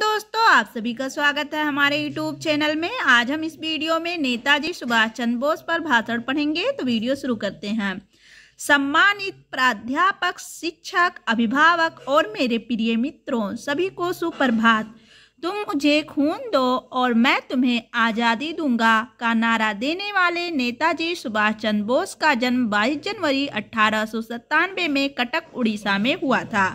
दोस्तों आप सभी का स्वागत है हमारे यूट्यूब चैनल में आज हम इस वीडियो में नेताजी सुभाष चंद्र बोस पर भाषण पढ़ेंगे तो वीडियो शुरू करते हैं सम्मानित प्राध्यापक शिक्षक अभिभावक और मेरे प्रिय मित्रों सभी को सुप्रभात तुम मुझे खून दो और मैं तुम्हें आज़ादी दूंगा का नारा देने वाले नेताजी सुभाष चंद्र बोस का जन्म 22 जनवरी अठारह में कटक उड़ीसा में हुआ था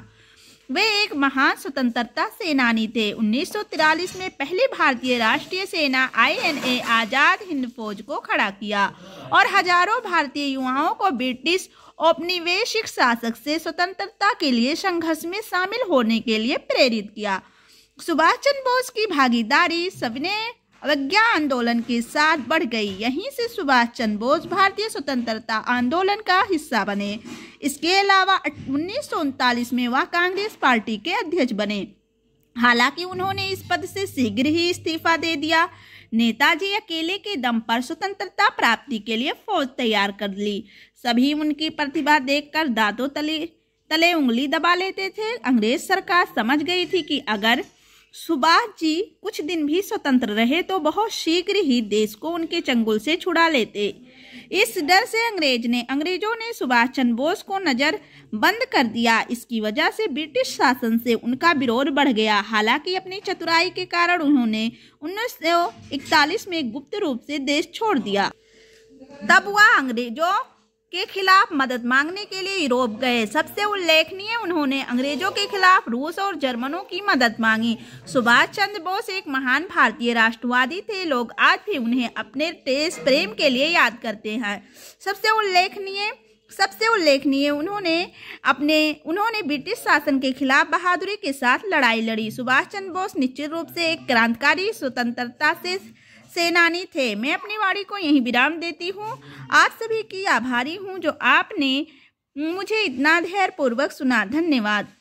वे एक महान स्वतंत्रता सेनानी थे 1943 में पहली भारतीय राष्ट्रीय सेना आईएनए आज़ाद हिंद फौज को खड़ा किया और हजारों भारतीय युवाओं को ब्रिटिश औपनिवेशिक शासक से स्वतंत्रता के लिए संघर्ष में शामिल होने के लिए प्रेरित किया सुभाष चंद्र बोस की भागीदारी सविनय अवज्ञा आंदोलन के साथ बढ़ गई यहीं से सुभाष चंद्र बोस भारतीय स्वतंत्रता आंदोलन का हिस्सा बने इसके अलावा उन्नीस में वह कांग्रेस पार्टी के अध्यक्ष बने हालांकि उन्होंने इस पद से शीघ्र ही इस्तीफा दे दिया नेताजी अकेले के दम पर स्वतंत्रता प्राप्ति के लिए फौज तैयार कर ली सभी उनकी प्रतिभा देखकर दांतों तले तले उंगली दबा लेते थे अंग्रेज सरकार समझ गई थी कि अगर सुभाष जी कुछ दिन भी स्वतंत्र रहे तो बहुत शीघ्र ही देश को उनके चंगुल से छुड़ा लेते इस डर से अंग्रेज ने अंग्रेजों ने सुभाष चंद्र बोस को नज़र बंद कर दिया इसकी वजह से ब्रिटिश शासन से उनका विरोध बढ़ गया हालांकि अपनी चतुराई के कारण उन्होंने 1941 में गुप्त रूप से देश छोड़ दिया तब वह अंग्रेजों के खिलाफ मदद मांगने के लिए यूरोप गए सबसे उल्लेखनीय उन्होंने अंग्रेजों के खिलाफ रूस और जर्मनों की मदद मांगी सुभाष चंद्र बोस एक महान भारतीय राष्ट्रवादी थे लोग आज भी उन्हें अपने देश प्रेम के लिए याद करते हैं सबसे उल्लेखनीय सबसे उल्लेखनीय उन्होंने अपने उन्होंने ब्रिटिश शासन के खिलाफ बहादुरी के साथ लड़ाई लड़ी सुभाष चंद्र बोस निश्चित रूप से एक क्रांतिकारी स्वतंत्रता से सेनानी थे मैं अपनी वाणी को यहीं विराम देती हूँ आप सभी की आभारी हूँ जो आपने मुझे इतना धैर्यपूर्वक सुना धन्यवाद